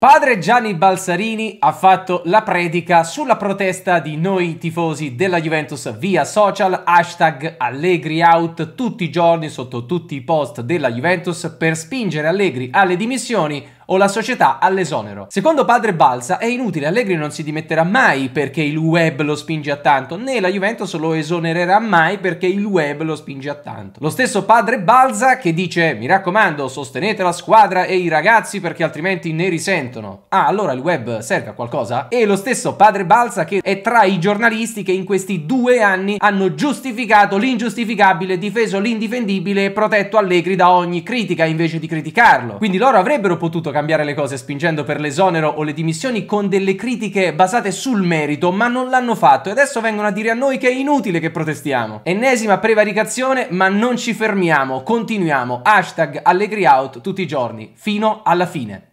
Padre Gianni Balsarini ha fatto la predica sulla protesta di noi tifosi della Juventus via social, hashtag Allegri out tutti i giorni sotto tutti i post della Juventus per spingere Allegri alle dimissioni o la società all'esonero. Secondo padre Balsa è inutile, Allegri non si dimetterà mai perché il web lo spinge a tanto, né la Juventus lo esonererà mai perché il web lo spinge a tanto. Lo stesso padre Balsa che dice mi raccomando sostenete la squadra e i ragazzi perché altrimenti ne risentono. Ah allora il web serve a qualcosa? E lo stesso padre Balsa che è tra i giornalisti che in questi due anni hanno giustificato l'ingiustificabile, difeso l'indifendibile e protetto Allegri da ogni critica invece di criticarlo. Quindi loro avrebbero potuto capire cambiare le cose spingendo per l'esonero o le dimissioni con delle critiche basate sul merito, ma non l'hanno fatto e adesso vengono a dire a noi che è inutile che protestiamo. Ennesima prevaricazione, ma non ci fermiamo, continuiamo. Hashtag Allegri Out tutti i giorni, fino alla fine.